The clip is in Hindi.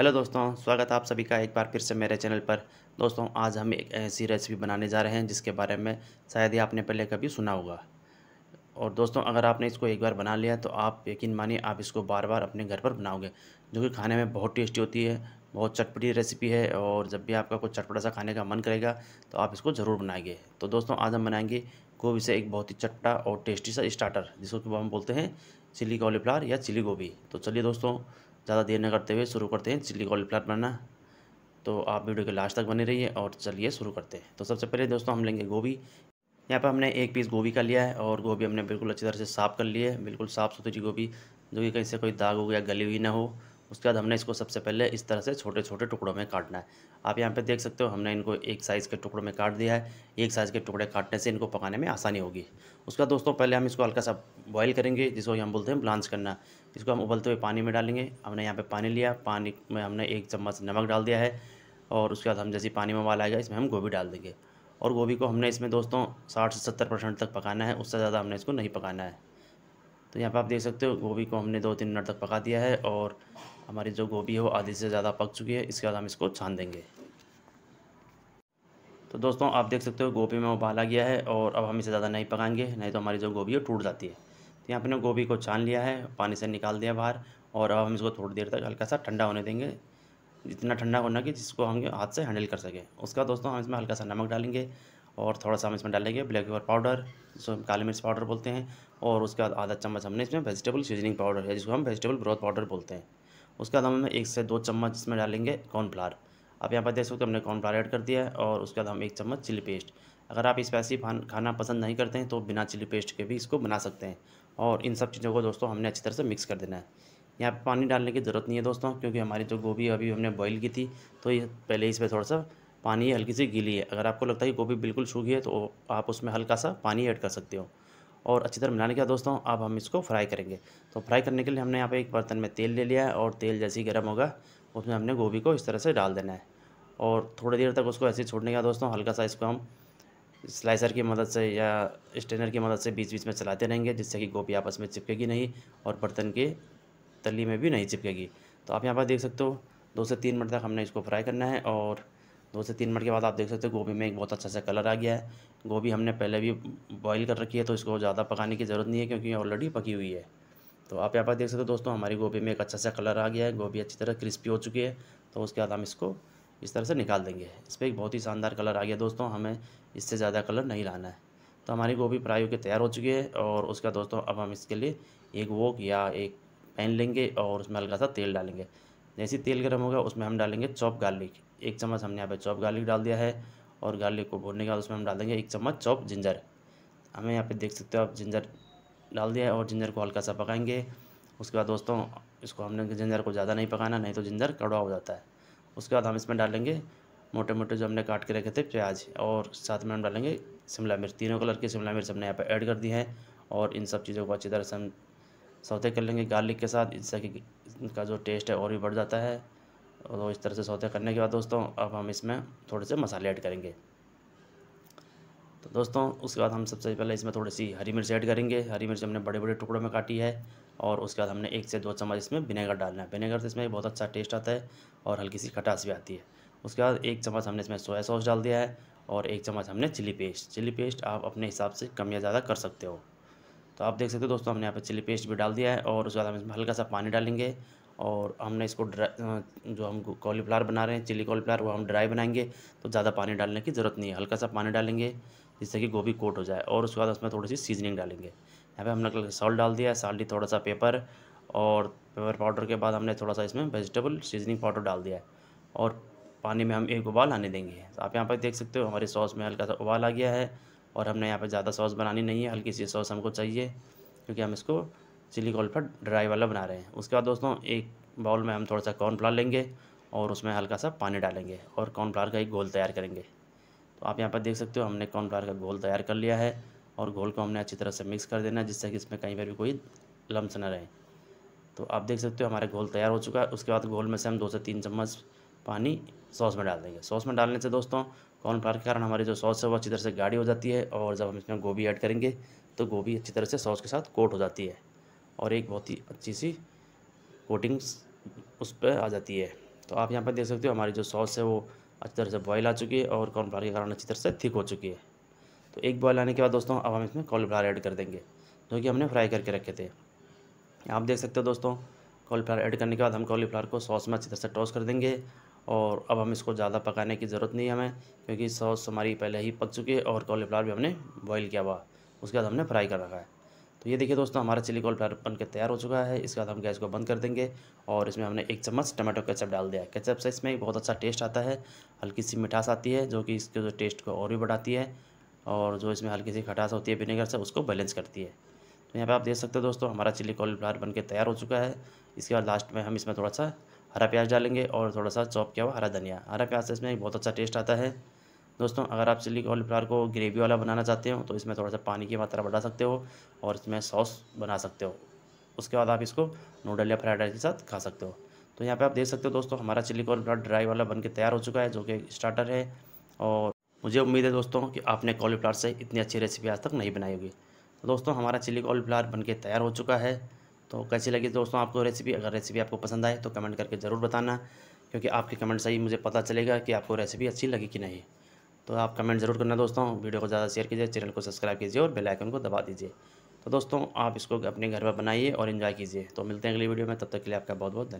हेलो दोस्तों स्वागत आप सभी का एक बार फिर से मेरे चैनल पर दोस्तों आज हम एक ऐसी रेसिपी बनाने जा रहे हैं जिसके बारे में शायद ही आपने पहले कभी सुना होगा और दोस्तों अगर आपने इसको एक बार बना लिया तो आप यकीन मानिए आप इसको बार बार अपने घर पर बनाओगे जो कि खाने में बहुत टेस्टी होती है बहुत चटपटी रेसिपी है और जब भी आपका कोई चटपटा सा खाने का मन करेगा तो आप इसको ज़रूर बनाएंगे तो दोस्तों आज हम बनाएंगे गोभी से एक बहुत ही चटपटा और टेस्टी सा स्टार्टर जिसको हम बोलते हैं चिली कॉलीफ्लावर या चिली गोभी तो चलिए दोस्तों ज़्यादा देर न करते हुए शुरू करते हैं चिल्ली कॉलीफ्लावर बनाना तो आप वीडियो के लास्ट तक बने रहिए और चलिए शुरू करते हैं तो सबसे पहले दोस्तों हम लेंगे गोभी यहाँ पर हमने एक पीस गोभी का लिया है और गोभी हमने बिल्कुल अच्छी तरह से साफ़ कर लिए है बिल्कुल साफ़ सुथरी गोभी जो कि कहीं से कोई दाग हो गया गली हुई ना हो उसके बाद हमने इसको सबसे पहले इस तरह से छोटे छोटे टुकड़ों में काटना है आप यहाँ पे देख सकते हो हमने इनको एक साइज़ के टुकड़ों में काट दिया है एक साइज़ के टुकड़े काटने से इनको पकाने में आसानी होगी उसके बाद दोस्तों पहले हम इसको हल्का सा बॉईल करेंगे जिसको हम बोलते हैं ब्लांच करना इसको हम उबलते हुए पानी में डालेंगे हमने यहाँ पे पानी लिया पानी में हमने एक चम्मच नमक डाल दिया है और उसके बाद हम जैसे पानी में उबाल आएगा इसमें हम गोभी डाल देंगे और गोभी को हमने इसमें दोस्तों साठ से सत्तर परसेंट तक पकाना है उससे ज़्यादा हमने इसको नहीं पकाना है तो यहाँ पर आप देख सकते हो गोभी को हमने दो तीन मिनट तक पका दिया है और हमारी जो गोभी है वो आधी से ज़्यादा पक चुकी है इसके बाद हम इसको छान देंगे तो दोस्तों आप देख सकते हो गोभी में उबाल आ गया है और अब हम इसे ज़्यादा नहीं पकाएंगे नहीं तो हमारी जो गोभी है टूट जाती है तो यहाँ अपने गोभी को छान लिया है पानी से निकाल दिया बाहर और अब हम इसको थोड़ी देर तक हल्का सा ठंडा होने देंगे जितना ठंडा होना कि जिसको हम हाथ से हैंडल कर सकें उसका दोस्तों हम इसमें हल्का सा नमक डालेंगे और थोड़ा सा हम इसमें डालेंगे ब्लैक पेपर पाउडर जिसको हम काली मिर्च पाउडर बोलते हैं और उसके बाद आधा चम्मच हमने इसमें वेजिटेबल सीजनिंग पाउडर है जिसको हम वेजिटेबल ग्रोथ पाउडर बोलते हैं उसके बाद हम एक से दो चम्मच इसमें डालेंगे कॉर्नफ्लावर आप यहाँ पर देख सकते हमने कॉर्नफ्लावर ऐड कर दिया है और उसके बाद हम एक चम्मच चिली पेस्ट अगर आप स्पाइसी खाना पसंद नहीं करते हैं तो बिना चिली पेस्ट के भी इसको बना सकते हैं और इन सब चीज़ों को दोस्तों हमने अच्छी तरह से मिक्स कर देना है यहाँ पर पानी डालने की ज़रूरत नहीं है दोस्तों क्योंकि हमारी जो गोभी अभी हमने बॉईल की थी तो ये पहले इस पर थोड़ा सा पानी हल्की सी गीली है अगर आपको लगता है कि गोभी बिल्कुल सूखी है तो आप उसमें हल्का सा पानी ऐड कर सकते हो और अच्छी तरह मिलाने के बाद दोस्तों अब हम इसको फ्राई करेंगे तो फ्राई करने के लिए हमने यहाँ पर एक बर्तन में तेल ले लिया है और तेल जैसे ही गर्म होगा उसमें हमने गोभी को इस तरह से डाल देना है और थोड़ी देर तक उसको ऐसे छोड़ने का दोस्तों हल्का सा इसको हम स्लाइसर की मदद से या स्टेनर की मदद से बीच बीच में चलाते रहेंगे जिससे कि गोभी आपस में चिपकेगी नहीं और बर्तन के तली में भी नहीं चिपकेगी तो आप यहाँ पर देख सकते हो दो से तीन मिनट तक हमने इसको फ्राई करना है और दो से तीन मिनट के बाद आप देख सकते हो गोभी में एक बहुत अच्छा सा कलर आ गया है गोभी हमने पहले भी बॉईल कर रखी है तो इसको ज़्यादा पकाने की ज़रूरत नहीं है क्योंकि ये ऑलरेडी पकी हुई है तो आप यहाँ पर देख सकते हो दोस्तों हमारी गोभी में एक अच्छा सा कलर आ गया है गोभी अच्छी तरह क्रिस्पी हो चुकी है तो उसके बाद हम इसको इस तरह से निकाल देंगे इस पर एक बहुत ही शानदार कलर आ गया दोस्तों हमें इससे ज़्यादा कलर नहीं लाना है तो हमारी गोभी फ्राई होकर तैयार हो चुकी है और उसका दोस्तों अब हम इसके लिए एक वोक या एक पैन लेंगे और उसमें हल्का सा तेल डालेंगे जैसे तेल गर्म होगा उसमें हम डालेंगे चॉप गार्लिक एक चम्मच हमने यहाँ पर चॉप गार्लिक डाल दिया है और गार्लिक को भूनने के बाद उसमें हम डाल देंगे एक चम्मच चॉप जिंजर हमें यहाँ पे देख सकते हो आप जिंजर डाल दिया है और जिंजर को हल्का सा पकाएंगे उसके बाद दोस्तों इसको हमने जिंजर को ज़्यादा नहीं पकाना नहीं तो जिंजर कड़वा हो जाता है उसके बाद हम इसमें डालेंगे मोटे मोटे जो हमने काट के रखे थे प्याज और साथ में हम डालेंगे शिमला मिर्च तीनों कलर की शिमला मिर्च हमने यहाँ पर ऐड कर दी है और इन सब चीज़ों को अच्छी तरह से हम सौते कर लेंगे गार्लिक के साथ इससे कि इनका जो टेस्ट है और भी बढ़ जाता है और तो इस तरह से सौते करने के बाद दोस्तों अब हम इसमें थोड़े से मसाले ऐड करेंगे तो दोस्तों उसके बाद हम सबसे पहले इसमें थोड़ी सी हरी मिर्च ऐड करेंगे हरी मिर्च हमने बड़े बड़े टुकड़ों में काटी है और उसके बाद हमने एक से दो चम्मच इसमें विनेगर डालना है विनेगर से इसमें बहुत अच्छा टेस्ट आता है और हल्की सी खटास भी आती है उसके बाद एक चम्मच हमने इसमें सोया सॉस डाल दिया है और एक चम्मच हमने चिली पेस्ट चिली पेस्ट आप अपने हिसाब से कम या ज़्यादा कर सकते हो तो आप देख सकते हो दोस्तों हमने यहाँ पर चिली पेस्ट भी डाल दिया है और उसके बाद हम इसमें हल्का सा पानी डालेंगे और हमने इसको जो हम कॉलीफ्लावर बना रहे हैं चिली कॉलीफ्लावर वो हम ड्राई बनाएंगे तो ज़्यादा पानी डालने की ज़रूरत नहीं है हल्का सा पानी डालेंगे जिससे कि गोभी कोट हो जाए और उसके बाद उसमें थोड़ी सी सीजनिंग डालेंगे यहाँ पर हमने सॉल्ट डाल दिया साल्टी थोड़ा सा पेपर और पेपर पाउडर के बाद हमने थोड़ा सा इसमें वेजिटेबल सीजनिंग पाउडर डाल दिया है और पानी में हम एक उबाल आने देंगे तो आप यहाँ पर देख सकते हो हमारे सॉस में हल्का सा उबाल आ गया है और हमने यहाँ पर ज़्यादा सॉस बनानी नहीं है हल्की सी सॉस हमको चाहिए क्योंकि हम इसको चिली कोल्फा ड्राई वाला बना रहे हैं उसके बाद दोस्तों एक बाउल में हम थोड़ा सा कॉर्नफ्लावर लेंगे और उसमें हल्का सा पानी डालेंगे और कॉर्नफ्लावर का एक घोल तैयार करेंगे तो आप यहाँ पर देख सकते हो हमने कॉर्नफ्लावर का घोल तैयार कर लिया है और घोल को हमने अच्छी तरह से मिक्स कर देना है जिससे कि इसमें कहीं पर भी कोई लम्स ना रहे तो आप देख सकते हो हमारा घोल तैयार हो चुका है उसके बाद घोल में से हम दो से तीन चम्मच पानी सॉस में डाल देंगे सॉस में डालने से दोस्तों कॉर्नफ्लावर के कारण हमारी जो सॉस है वो अच्छी तरह से गाढ़ी हो जाती है और जब हम इसमें गोभी ऐड करेंगे तो गोभी अच्छी तरह से सॉस के साथ कोट हो जाती है और एक बहुत ही अच्छी सी कोटिंग्स उस पर आ जाती है तो आप यहाँ पर देख सकते हो हमारी जो सॉस है वो अच्छी तरह से बॉयल आ चुकी है और कॉर्नफ्लावर के कारण अच्छी तरह से थिक हो चुकी है तो एक बॉयल आने के बाद दोस्तों अब हम इसमें कॉर्नफ्लावर ऐड कर देंगे जो कि हमने फ्राई करके रखे थे आप देख सकते हो दोस्तों कॉलीफ्लावर ऐड करने के बाद हम कॉलीफ्लावर को सॉस में अच्छी तरह से टॉस कर देंगे और अब हम इसको ज़्यादा पकाने की ज़रूरत नहीं है हमें क्योंकि सॉस हमारी पहले ही पक चुकी है और कॉलीफ्लावर भी हमने बॉयल किया हुआ उसके बाद हमने फ्राई कर रखा है तो ये देखिए दोस्तों हमारा चिली कॉल प्यार बन के तैयार हो चुका है इसके बाद हम गैस को बंद कर देंगे और इसमें हमने एक चम्मच टमाटो केचप डाल दिया केचप से इसमें बहुत अच्छा टेस्ट आता है हल्की सी मिठास आती है जो कि इसके जो टेस्ट को और भी बढ़ाती है और जो इसमें हल्की सी खटास होती है विनेगर से उसको बैलेंस करती है तो यहाँ पर आप देख सकते हो दोस्तों हमारा चिली कॉलीफ्लावर बन तैयार हो चुका है इसके बाद लास्ट में हम इसमें थोड़ा सा हरा प्याज डालेंगे और थोड़ा सा चौप किया हुआ हरा धनिया हरा प्याज से इसमें बहुत अच्छा टेस्ट आता है दोस्तों अगर आप चिली कॉलीफ्लावर को ग्रेवी वाला बनाना चाहते हो तो इसमें थोड़ा सा पानी की मात्रा बढ़ा सकते हो और इसमें सॉस बना सकते हो उसके बाद आप इसको नूडल या फ्राइड राइस के साथ खा सकते हो तो यहाँ पे आप देख सकते हो दोस्तों हमारा चिली कॉलीफ्लावर ड्राई वाला बन के तैयार हो चुका है जो कि स्टार्टर है और मुझे उम्मीद है दोस्तों कि आपने कॉलीफ्लावर से इतनी अच्छी रेसिपी आज तक नहीं बनाई होगी तो दोस्तों हमारा चिली कॉलीफ्लावर बन के तैयार हो चुका है तो कैसी लगी दोस्तों आपको रेसिपी अगर रेसिपी आपको पसंद आए तो कमेंट करके ज़रूर बताना क्योंकि आपके कमेंट से ही मुझे पता चलेगा कि आपको रेसिपी अच्छी लगी कि नहीं तो आप कमेंट ज़रूर करना दोस्तों वीडियो को ज़्यादा शेयर कीजिए चैनल को सब्सक्राइब कीजिए और बेल आइकन को दबा दीजिए तो दोस्तों आप इसको अपने घर पर बनाइए और इन्जॉय कीजिए तो मिलते हैं अगली वीडियो में तब तक के लिए आपका बहुत बहुत धन्यवाद